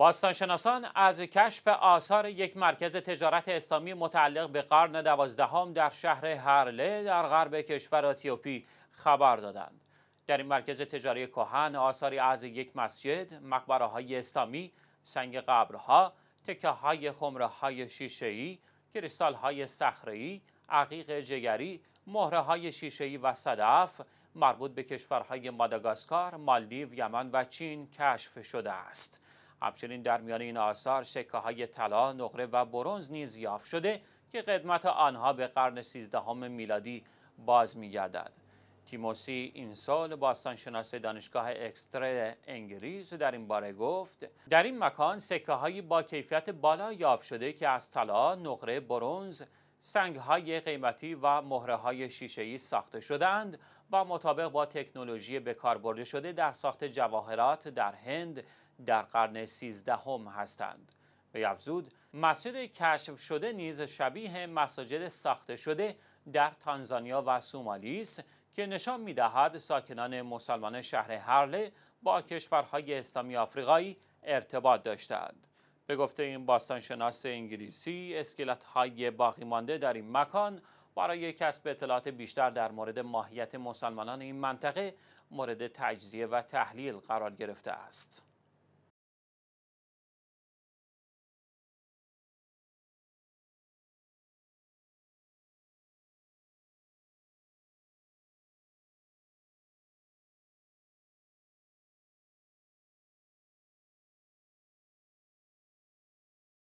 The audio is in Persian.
باستانشناسان از کشف آثار یک مرکز تجارت اسلامی متعلق به قرن دوازدهم در شهر هرله در غرب کشور اتیوپی خبر دادند. در این مرکز تجاری کهن آثاری از یک مسجد، مقبره های اسلامی، سنگ قبرها، تکه های خمره های شیشه‌ای، کریستال های صخره‌ای، عقیق جگری، مهره های شیشه‌ای و صدف مربوط به کشورهای ماداگاسکار، مالدیو، یمن و چین کشف شده است. همچنین در میان این آثار سکه های طلا، نقره و برونز نیز یافت شده که قدمت آنها به قرن سیزدهم میلادی باز میگردد. تیموسی این سال باستانشناس دانشگاه اکستر انگلیس در این باره گفت در این مکان سکه هایی با کیفیت بالا یافت شده که از طلا، نقره، برونز، سنگ های قیمتی و مهره های شیشه ای ساخته شدند و مطابق با تکنولوژی به کار برده شده در ساخت جواهرات در هند در قرن سیزدهم هستند به افزود مسجد کشف شده نیز شبیه مساجد ساخته شده در تانزانیا و سومالی است که نشان میدهد ساکنان مسلمان شهر هرله با کشورهای اسلامی آفریقایی ارتباط داشتند به گفته این باستانشناس انگلیسی اسکلت های باقی مانده در این مکان برای کسب اطلاعات بیشتر در مورد ماهیت مسلمانان این منطقه مورد تجزیه و تحلیل قرار گرفته است